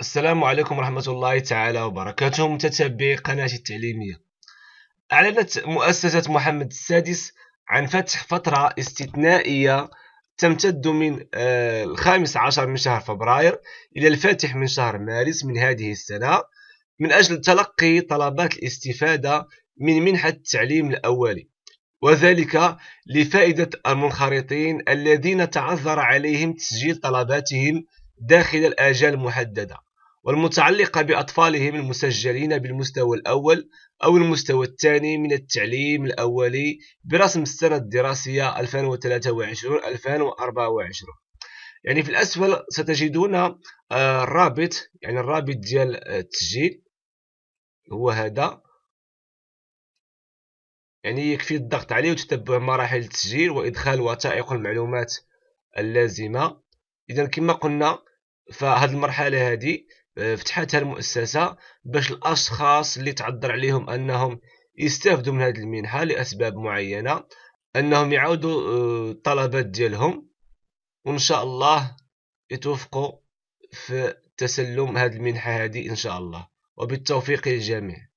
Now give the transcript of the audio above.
السلام عليكم ورحمة الله تعالى وبركاته متتبعي قناة التعليمية أعلنت مؤسسة محمد السادس عن فتح فترة استثنائية تمتد من آه، الخامس عشر من شهر فبراير إلى الفاتح من شهر مارس من هذه السنة من أجل تلقي طلبات الاستفادة من منحة التعليم الأولي وذلك لفائدة المنخرطين الذين تعذر عليهم تسجيل طلباتهم داخل الآجال المحددة والمتعلقة بأطفالهم المسجلين بالمستوى الأول أو المستوى الثاني من التعليم الأولي برسم السنة الدراسية 2023-2024 يعني في الأسفل ستجدون آه، الرابط يعني الرابط ديال التسجيل هو هذا يعني يكفي الضغط عليه وتتبع مراحل التسجيل وإدخال وثائق المعلومات اللازمة إذا كما قلنا فهاد المرحلة هذه فتحتها المؤسسة باش الأشخاص اللي تعذر عليهم أنهم يستافدوا من هذه المنحة لأسباب معينة أنهم يعودوا الطلبات آه، ديالهم وإن شاء الله يتوفقوا في تسلم هذه المنحة هذه إن شاء الله وبالتوفيق للجميع